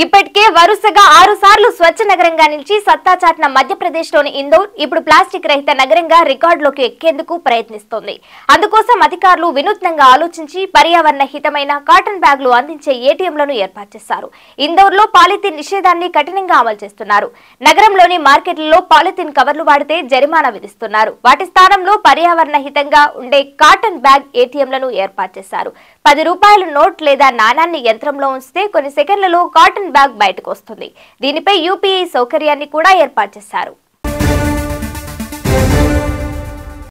ఇప్పటికే వరుసగా ఆరు సార్లు స్వచ్ఛ నగరంగా నిలిచి సత్తా చాటిన మధ్యప్రదేశ్ లోని ఇందోర్ ఇప్పుడు ప్లాస్టిక్ రహిత నగరంగా రికార్డులోకి ఎక్కేందుకు ప్రయత్నిస్తోంది అందుకోసం అధికారులు వినూత్నంగా ఆలోచించి పర్యావరణ హితమైన కాటన్ బ్యాగులు అందించే ఏటీఎంలను ఏర్పాటు చేశారు ఇందోర్ లో పాలిథిన్ నిషేధాన్ని కఠినంగా అమలు చేస్తున్నారు నగరంలోని మార్కెట్లలో పాలిథిన్ కవర్లు వాడితే జరిమానా విధిస్తున్నారు వాటి స్థానంలో పర్యావరణ హితంగా ఉండే కాటన్ బ్యాగ్ ఏటీఎంలను ఏర్పాటు చేశారు పది రూపాయల నోట్ లేదా నాణాన్ని యంత్రంలో ఉంచితే కొన్ని సెకండ్లలో కాటన్ బ్యాగ్ బయటకు వస్తుంది దీనిపై యూపీఐ సౌకర్యాన్ని కూడా ఏర్పాటు చేశారు